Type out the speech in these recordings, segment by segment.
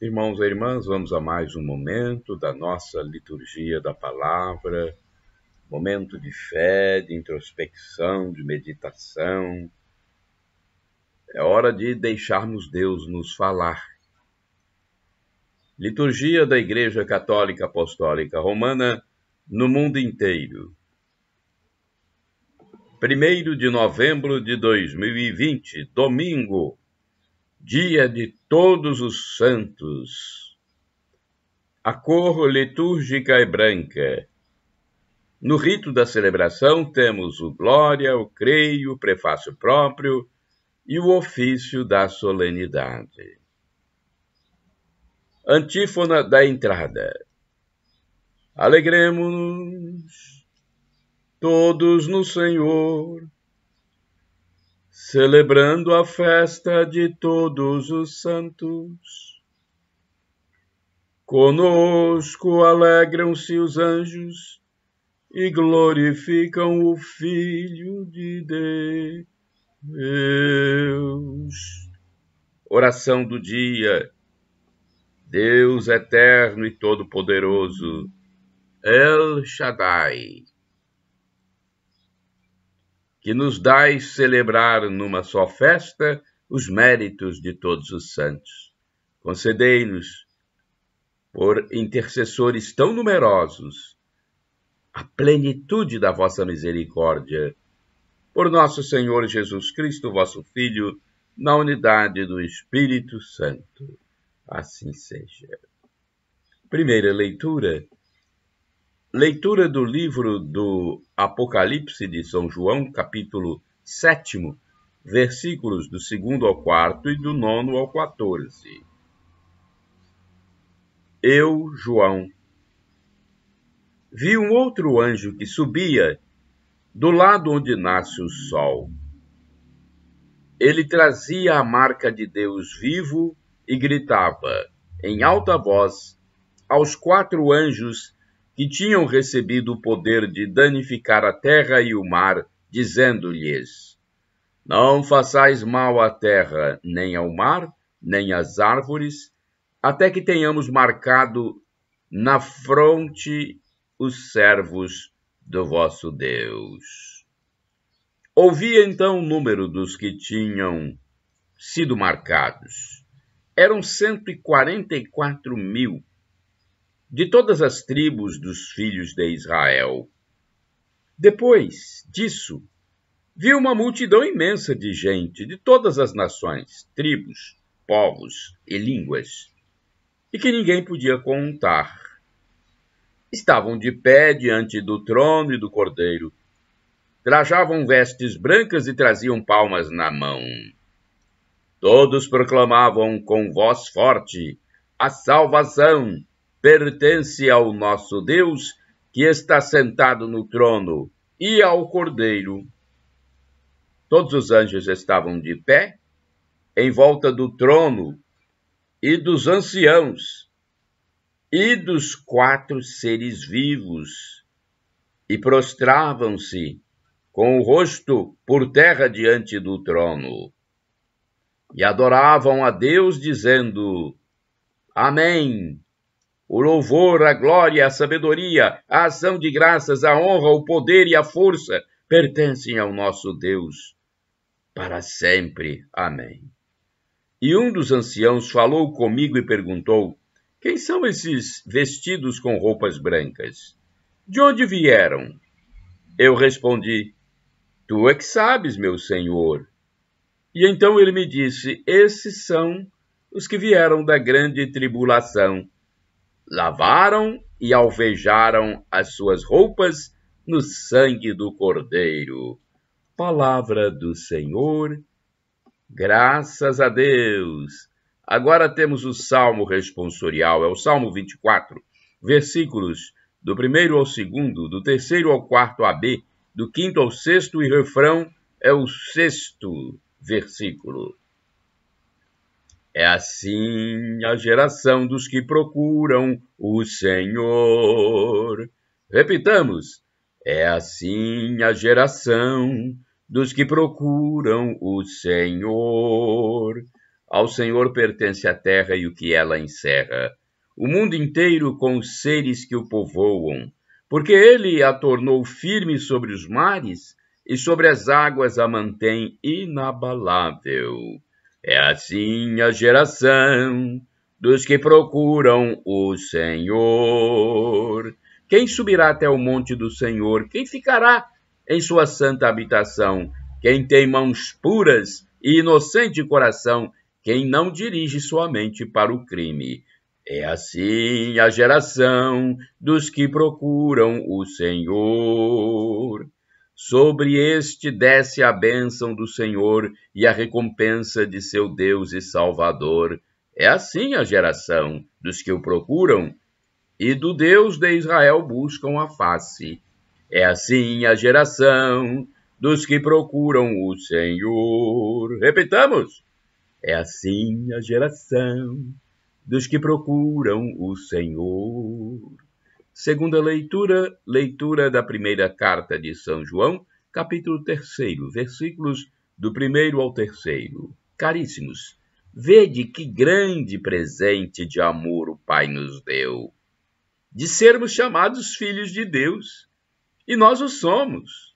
Irmãos e irmãs, vamos a mais um momento da nossa liturgia da palavra, momento de fé, de introspecção, de meditação. É hora de deixarmos Deus nos falar. Liturgia da Igreja Católica Apostólica Romana no mundo inteiro. 1 de novembro de 2020, domingo, dia de todos os santos. A cor litúrgica é branca. No rito da celebração temos o glória, o creio, o prefácio próprio e o ofício da solenidade. Antífona da entrada. Alegremos-nos todos no Senhor celebrando a festa de todos os santos. Conosco alegram-se os anjos e glorificam o Filho de Deus. Oração do dia. Deus eterno e todo-poderoso, El Shaddai que nos dais celebrar numa só festa os méritos de todos os santos. Concedei-nos, por intercessores tão numerosos, a plenitude da vossa misericórdia. Por nosso Senhor Jesus Cristo, vosso Filho, na unidade do Espírito Santo. Assim seja. Primeira leitura Leitura do livro do Apocalipse de São João, capítulo 7, versículos do 2 ao 4 e do 9 ao 14. Eu, João, vi um outro anjo que subia do lado onde nasce o sol. Ele trazia a marca de Deus vivo e gritava em alta voz aos quatro anjos que tinham recebido o poder de danificar a terra e o mar, dizendo-lhes: Não façais mal à terra, nem ao mar, nem às árvores, até que tenhamos marcado na fronte os servos do vosso Deus. Ouvi então o número dos que tinham sido marcados. Eram 144 mil de todas as tribos dos filhos de Israel. Depois disso, viu uma multidão imensa de gente de todas as nações, tribos, povos e línguas, e que ninguém podia contar. Estavam de pé diante do trono e do cordeiro, trajavam vestes brancas e traziam palmas na mão. Todos proclamavam com voz forte a salvação pertence ao nosso Deus, que está sentado no trono, e ao Cordeiro. Todos os anjos estavam de pé em volta do trono e dos anciãos e dos quatro seres vivos e prostravam-se com o rosto por terra diante do trono e adoravam a Deus dizendo Amém o louvor, a glória, a sabedoria, a ação de graças, a honra, o poder e a força pertencem ao nosso Deus para sempre. Amém. E um dos anciãos falou comigo e perguntou: Quem são esses vestidos com roupas brancas? De onde vieram? Eu respondi: Tu é que sabes, meu senhor. E então ele me disse: Esses são os que vieram da grande tribulação lavaram e alvejaram as suas roupas no sangue do Cordeiro. Palavra do Senhor, graças a Deus. Agora temos o salmo responsorial, é o Salmo 24, versículos do primeiro ao segundo, do terceiro ao quarto AB, do quinto ao sexto e refrão é o sexto versículo. É assim a geração dos que procuram o Senhor. Repitamos. É assim a geração dos que procuram o Senhor. Ao Senhor pertence a terra e o que ela encerra, o mundo inteiro com os seres que o povoam, porque ele a tornou firme sobre os mares e sobre as águas a mantém inabalável. É assim a geração dos que procuram o Senhor. Quem subirá até o monte do Senhor? Quem ficará em sua santa habitação? Quem tem mãos puras e inocente coração? Quem não dirige sua mente para o crime? É assim a geração dos que procuram o Senhor. Sobre este desce a bênção do Senhor e a recompensa de seu Deus e Salvador. É assim a geração dos que o procuram e do Deus de Israel buscam a face. É assim a geração dos que procuram o Senhor. Repitamos! É assim a geração dos que procuram o Senhor. Segunda leitura, leitura da primeira carta de São João, capítulo 3, versículos do 1 ao 3. Caríssimos, vede que grande presente de amor o Pai nos deu, de sermos chamados filhos de Deus, e nós o somos.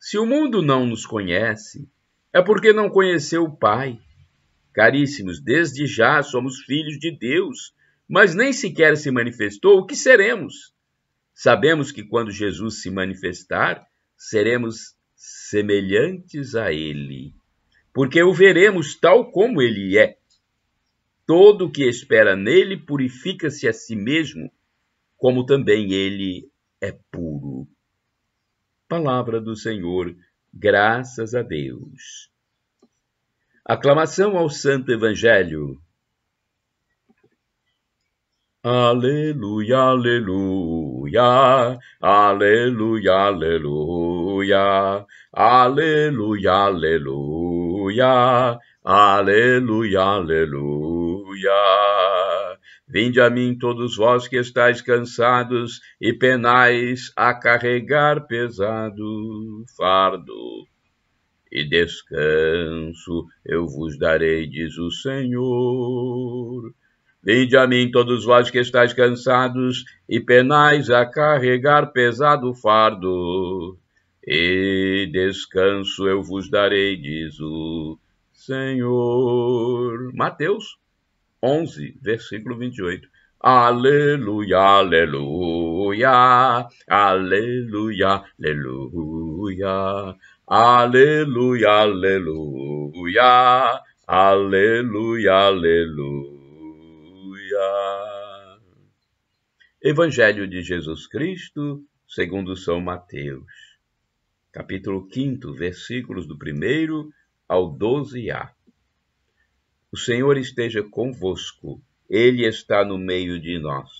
Se o mundo não nos conhece, é porque não conheceu o Pai. Caríssimos, desde já somos filhos de Deus mas nem sequer se manifestou, o que seremos? Sabemos que quando Jesus se manifestar, seremos semelhantes a Ele, porque o veremos tal como Ele é. Todo o que espera nele purifica-se a si mesmo, como também ele é puro. Palavra do Senhor, graças a Deus. Aclamação ao Santo Evangelho. Aleluia, aleluia, aleluia, aleluia, aleluia, aleluia, aleluia, aleluia. Vinde a mim todos vós que estáis cansados e penais a carregar pesado fardo. E descanso eu vos darei, diz o Senhor. Vinde a mim todos vós que estáis cansados e penais a carregar pesado fardo, e descanso eu vos darei, diz o Senhor. Mateus 11, versículo 28. Aleluia, aleluia, aleluia, aleluia, aleluia, aleluia, aleluia, aleluia. Aleluia. Evangelho de Jesus Cristo, segundo São Mateus, capítulo 5, versículos do 1 ao 12a. O Senhor esteja convosco, Ele está no meio de nós.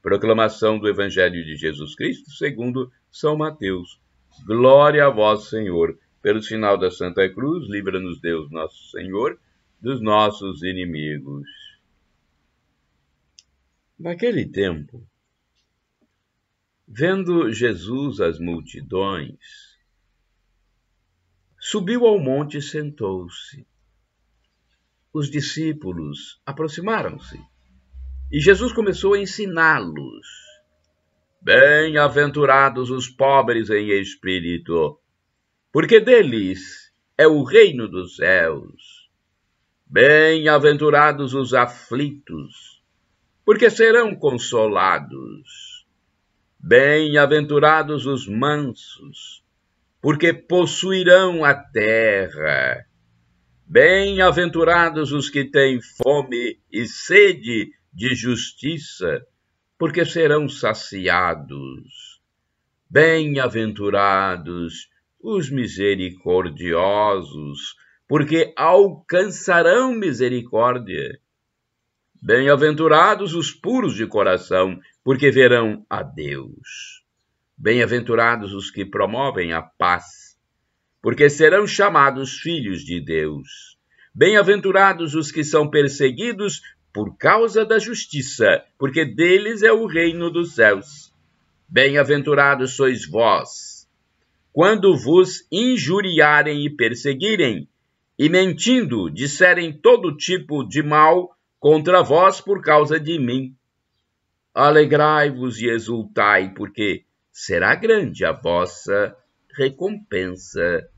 Proclamação do Evangelho de Jesus Cristo, segundo São Mateus. Glória a vós, Senhor. Pelo sinal da Santa Cruz, livra-nos Deus, nosso Senhor, dos nossos inimigos. Naquele tempo, vendo Jesus as multidões, subiu ao monte e sentou-se. Os discípulos aproximaram-se e Jesus começou a ensiná-los. Bem-aventurados os pobres em espírito, porque deles é o reino dos céus. Bem-aventurados os aflitos porque serão consolados. Bem-aventurados os mansos, porque possuirão a terra. Bem-aventurados os que têm fome e sede de justiça, porque serão saciados. Bem-aventurados os misericordiosos, porque alcançarão misericórdia. Bem-aventurados os puros de coração, porque verão a Deus. Bem-aventurados os que promovem a paz, porque serão chamados filhos de Deus. Bem-aventurados os que são perseguidos por causa da justiça, porque deles é o reino dos céus. Bem-aventurados sois vós, quando vos injuriarem e perseguirem, e mentindo disserem todo tipo de mal contra vós por causa de mim. Alegrai-vos e exultai, porque será grande a vossa recompensa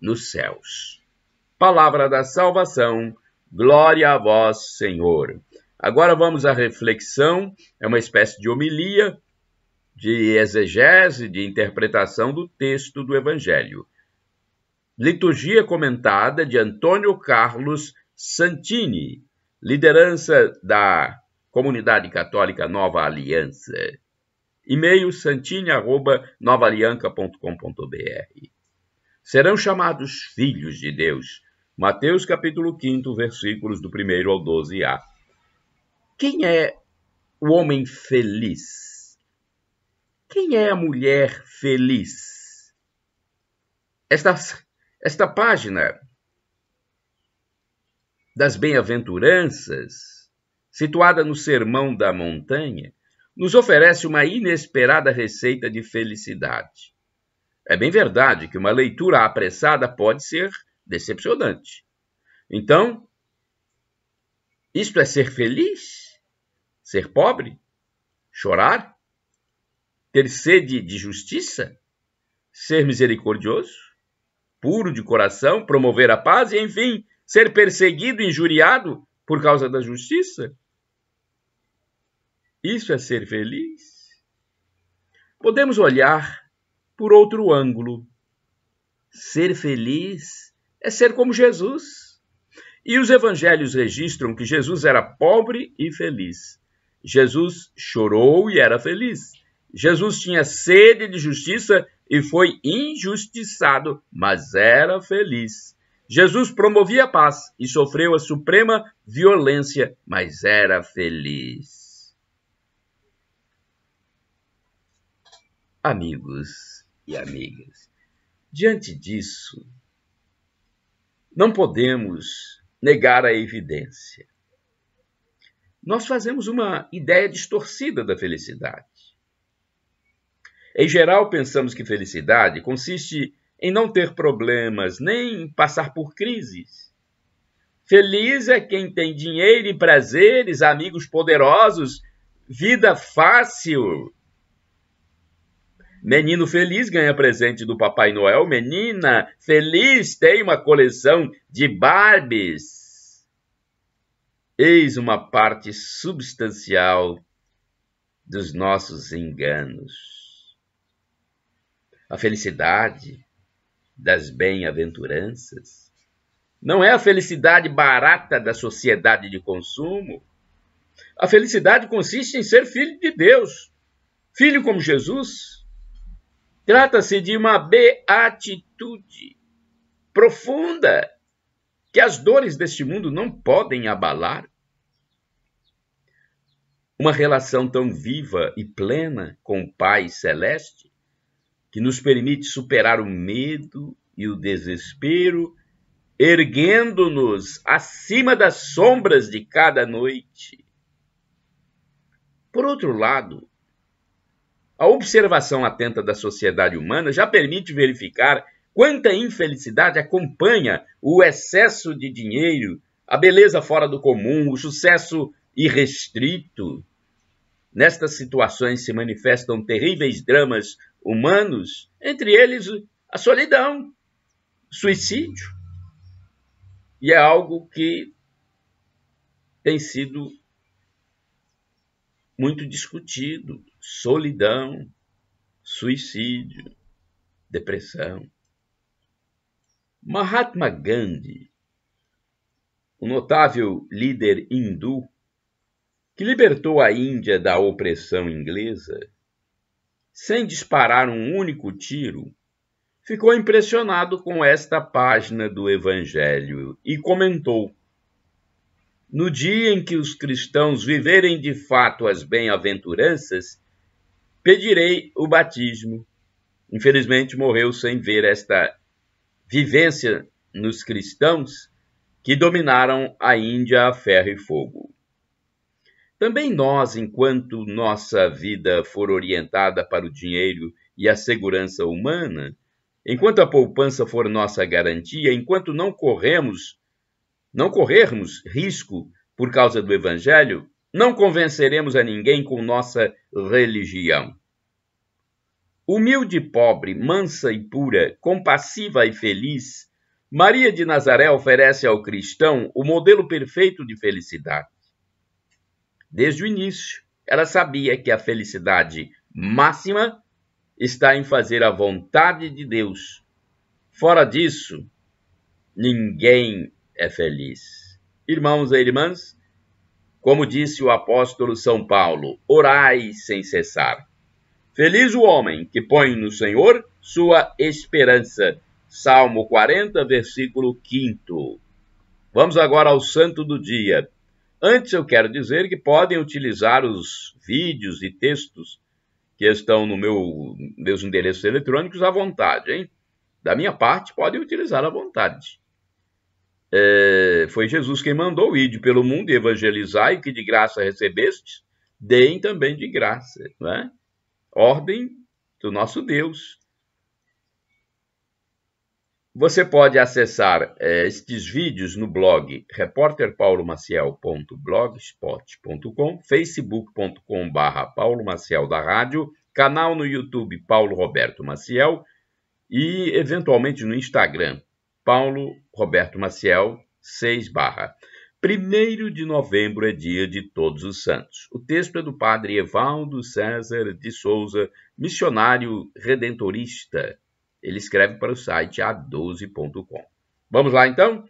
nos céus. Palavra da salvação, glória a vós, Senhor. Agora vamos à reflexão, é uma espécie de homilia, de exegese, de interpretação do texto do Evangelho. Liturgia comentada de Antônio Carlos Santini, liderança da Comunidade Católica Nova Aliança. E-mail santinha@novaalianca.com.br. Serão chamados filhos de Deus. Mateus capítulo 5, versículos do 1 ao 12a. Quem é o homem feliz? Quem é a mulher feliz? Esta, esta página das Bem-aventuranças, situada no Sermão da Montanha, nos oferece uma inesperada receita de felicidade. É bem verdade que uma leitura apressada pode ser decepcionante. Então, isto é ser feliz? Ser pobre? Chorar? Ter sede de justiça? Ser misericordioso? Puro de coração? Promover a paz? E, enfim, ser perseguido, injuriado por causa da justiça? Isso é ser feliz? Podemos olhar por outro ângulo. Ser feliz é ser como Jesus. E os evangelhos registram que Jesus era pobre e feliz. Jesus chorou e era feliz. Jesus tinha sede de justiça e foi injustiçado, mas era feliz. Jesus promovia a paz e sofreu a suprema violência, mas era feliz. Amigos e amigas, diante disso, não podemos negar a evidência. Nós fazemos uma ideia distorcida da felicidade. Em geral, pensamos que felicidade consiste em não ter problemas, nem passar por crises. Feliz é quem tem dinheiro e prazeres, amigos poderosos, vida fácil. Menino feliz ganha presente do Papai Noel. Menina feliz tem uma coleção de Barbies. Eis uma parte substancial dos nossos enganos. A felicidade das bem-aventuranças? Não é a felicidade barata da sociedade de consumo? A felicidade consiste em ser filho de Deus, filho como Jesus. Trata-se de uma beatitude profunda que as dores deste mundo não podem abalar. Uma relação tão viva e plena com o Pai Celeste que nos permite superar o medo e o desespero, erguendo-nos acima das sombras de cada noite. Por outro lado, a observação atenta da sociedade humana já permite verificar quanta infelicidade acompanha o excesso de dinheiro, a beleza fora do comum, o sucesso irrestrito. Nestas situações se manifestam terríveis dramas humanos, entre eles a solidão, suicídio. E é algo que tem sido muito discutido: solidão, suicídio, depressão. Mahatma Gandhi, o um notável líder hindu que libertou a Índia da opressão inglesa, sem disparar um único tiro, ficou impressionado com esta página do Evangelho e comentou: No dia em que os cristãos viverem de fato as bem-aventuranças, pedirei o batismo. Infelizmente, morreu sem ver esta vivência nos cristãos que dominaram a Índia a ferro e fogo. Também nós, enquanto nossa vida for orientada para o dinheiro e a segurança humana, enquanto a poupança for nossa garantia, enquanto não corremos, não corrermos risco por causa do evangelho, não convenceremos a ninguém com nossa religião. Humilde, pobre, mansa e pura, compassiva e feliz, Maria de Nazaré oferece ao cristão o modelo perfeito de felicidade. Desde o início, ela sabia que a felicidade máxima está em fazer a vontade de Deus. Fora disso, ninguém é feliz. Irmãos e irmãs, como disse o apóstolo São Paulo, orai sem cessar. Feliz o homem que põe no Senhor sua esperança. Salmo 40, versículo 5. Vamos agora ao santo do dia, Antes, eu quero dizer que podem utilizar os vídeos e textos que estão no meu meus endereços eletrônicos à vontade, hein? Da minha parte, podem utilizar à vontade. É, foi Jesus quem mandou ir pelo mundo e evangelizar, e que de graça recebestes, deem também de graça, né? Ordem do nosso Deus. Você pode acessar é, estes vídeos no blog repórterpaulomaciel.blogspot.com, facebook.com.br Paulo Maciel da Rádio, canal no YouTube Paulo Roberto Maciel e, eventualmente, no Instagram, Paulo Roberto Maciel 6 barra. 1 de novembro é dia de Todos os Santos. O texto é do padre Evaldo César de Souza, missionário redentorista ele escreve para o site a12.com. Vamos lá então?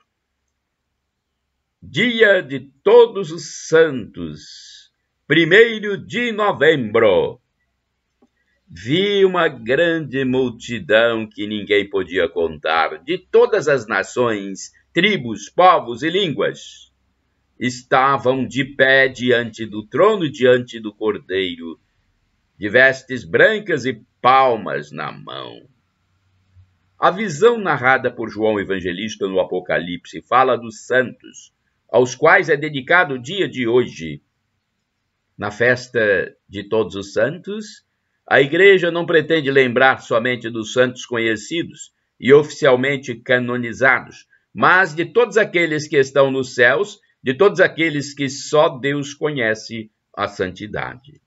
Dia de Todos os Santos, primeiro de novembro. Vi uma grande multidão que ninguém podia contar, de todas as nações, tribos, povos e línguas. Estavam de pé diante do trono, diante do cordeiro, de vestes brancas e palmas na mão a visão narrada por João Evangelista no Apocalipse fala dos santos, aos quais é dedicado o dia de hoje. Na festa de Todos os Santos, a Igreja não pretende lembrar somente dos santos conhecidos e oficialmente canonizados, mas de todos aqueles que estão nos céus, de todos aqueles que só Deus conhece a santidade.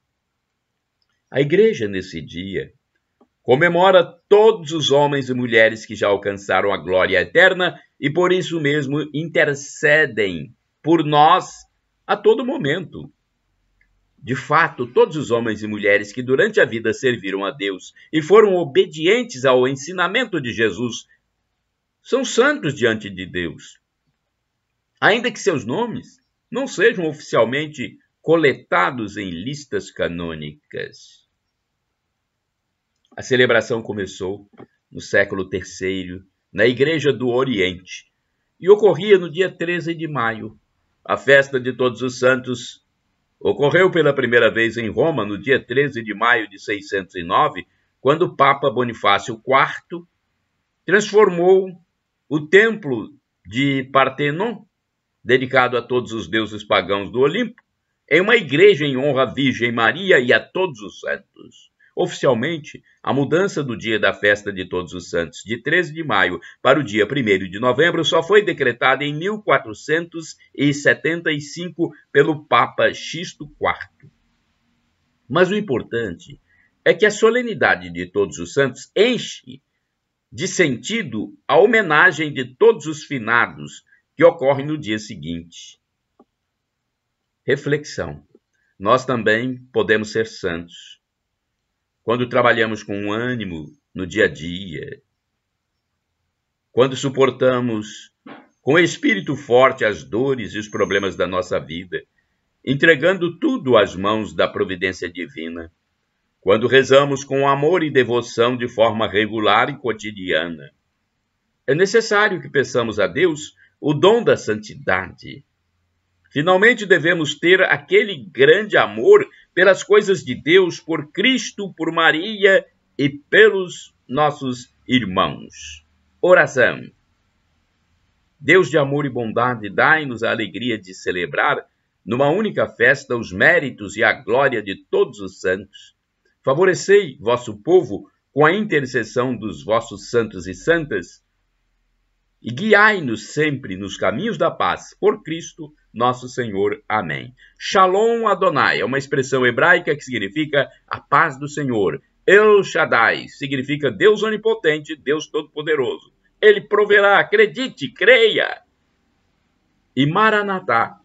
A Igreja, nesse dia, comemora todos os homens e mulheres que já alcançaram a glória eterna e por isso mesmo intercedem por nós a todo momento. De fato, todos os homens e mulheres que durante a vida serviram a Deus e foram obedientes ao ensinamento de Jesus são santos diante de Deus. Ainda que seus nomes não sejam oficialmente coletados em listas canônicas. A celebração começou no século III, na Igreja do Oriente, e ocorria no dia 13 de maio. A festa de Todos os Santos ocorreu pela primeira vez em Roma no dia 13 de maio de 609, quando o Papa Bonifácio IV transformou o templo de Partenon, dedicado a todos os deuses pagãos do Olimpo, em uma igreja em honra à Virgem Maria e a todos os santos. Oficialmente, a mudança do dia da festa de Todos os Santos de 13 de maio para o dia 1 de novembro só foi decretada em 1475 pelo Papa Xisto IV. Mas o importante é que a solenidade de Todos os Santos enche de sentido a homenagem de todos os finados que ocorre no dia seguinte. Reflexão: Nós também podemos ser santos quando trabalhamos com ânimo no dia a dia, quando suportamos com espírito forte as dores e os problemas da nossa vida, entregando tudo às mãos da providência divina, quando rezamos com amor e devoção de forma regular e cotidiana. É necessário que peçamos a Deus o dom da santidade. Finalmente devemos ter aquele grande amor pelas coisas de Deus, por Cristo, por Maria e pelos nossos irmãos. Oração. Deus de amor e bondade, dai-nos a alegria de celebrar numa única festa os méritos e a glória de todos os santos. Favorecei vosso povo com a intercessão dos vossos santos e santas e guiai-nos sempre nos caminhos da paz, por Cristo nosso Senhor. Amém. Shalom Adonai é uma expressão hebraica que significa a paz do Senhor. El Shaddai significa Deus onipotente, Deus todo-poderoso. Ele proverá, acredite, creia. E Maranatá,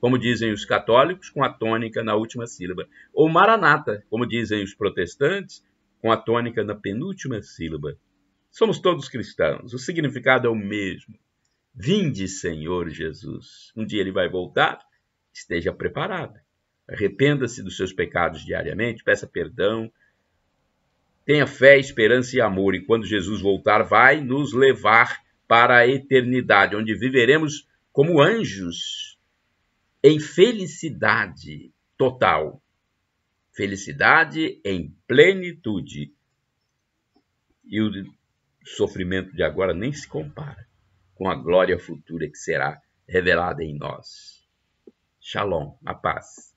como dizem os católicos, com a tônica na última sílaba. Ou Maranata, como dizem os protestantes, com a tônica na penúltima sílaba. Somos todos cristãos, o significado é o mesmo. Vinde, Senhor Jesus. Um dia ele vai voltar, esteja preparado. Arrependa-se dos seus pecados diariamente, peça perdão. Tenha fé, esperança e amor, e quando Jesus voltar, vai nos levar para a eternidade, onde viveremos como anjos, em felicidade total. Felicidade em plenitude. E o o sofrimento de agora nem se compara com a glória futura que será revelada em nós. Shalom, a paz.